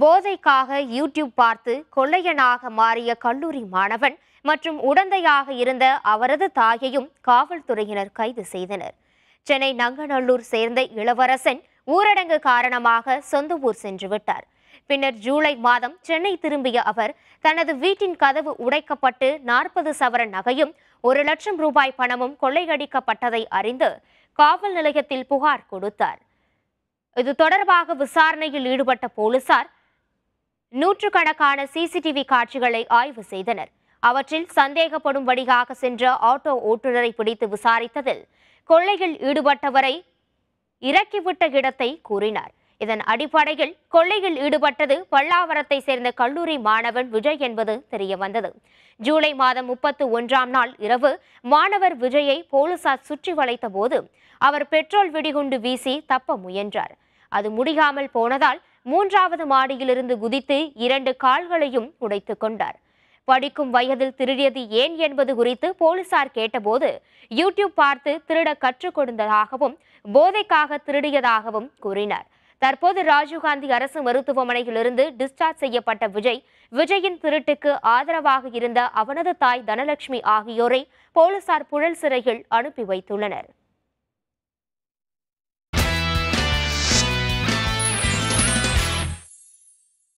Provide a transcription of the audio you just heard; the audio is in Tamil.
போதைக்காக யூடியூப் பார்த்து கொள்ளையனாக மாறிய கல்லூரி மாணவன் மற்றும் உடந்தையாக இருந்த அவரது தாயையும் காவல்துறையினர் கைது செய்தனர் சென்னை நங்கநல்லூர் சேர்ந்த இளவரசன் ஊரடங்கு காரணமாக சொந்த ஊர் சென்று விட்டார் பின்னர் ஜூலை மாதம் சென்னை திரும்பிய அவர் தனது வீட்டின் கதவு உடைக்கப்பட்டு நாற்பது சவர நகையும் ஒரு லட்சம் ரூபாய் பணமும் கொள்ளையடிக்கப்பட்டதை அறிந்து காவல் நிலையத்தில் புகார் கொடுத்தார் இது தொடர்பாக விசாரணையில் ஈடுபட்ட போலீசார் நூற்றுக்கணக்கான சிசிடிவி காட்சிகளை ஆய்வு செய்தனர் அவற்றில் சந்தேகப்படும் வழியாக சென்ற ஆட்டோ ஓட்டுநரை பிடித்து விசாரித்ததில் கொள்ளையில் ஈடுபட்டவரை இறக்கிவிட்ட இடத்தை கூறினார் இதன் அடிப்படையில் கொள்ளையில் ஈடுபட்டது பல்லாவரத்தை சேர்ந்த கல்லூரி மாணவன் விஜய் என்பது தெரியவந்தது ஜூலை மாதம் முப்பத்து ஒன்றாம் நாள் இரவு மாணவர் விஜயை போலீசார் சுற்றி வளைத்த போது அவர் பெட்ரோல் வெடிகுண்டு வீசி தப்ப முயன்றார் அது முடியாமல் போனதால் மூன்றாவது மாடியிலிருந்து குதித்து இரண்டு கால்களையும் உடைத்துக் கொண்டார் படிக்கும் வயதில் திருடியது ஏன் என்பது குறித்து போலீசார் கேட்டபோது யூடியூப் பார்த்து திருட கற்றுக் கொடுத்ததாகவும் போதைக்காக திருடியதாகவும் கூறினார் தற்போது ராஜீவ்காந்தி அரசு மருத்துவமனையிலிருந்து டிஸ்சார்ஜ் செய்யப்பட்ட விஜய் விஜயின் திருட்டுக்கு ஆதரவாக இருந்த அவனது தாய் தனலட்சுமி ஆகியோரை போலீசார் புழல் சிறையில் அனுப்பி வைத்துள்ளனர்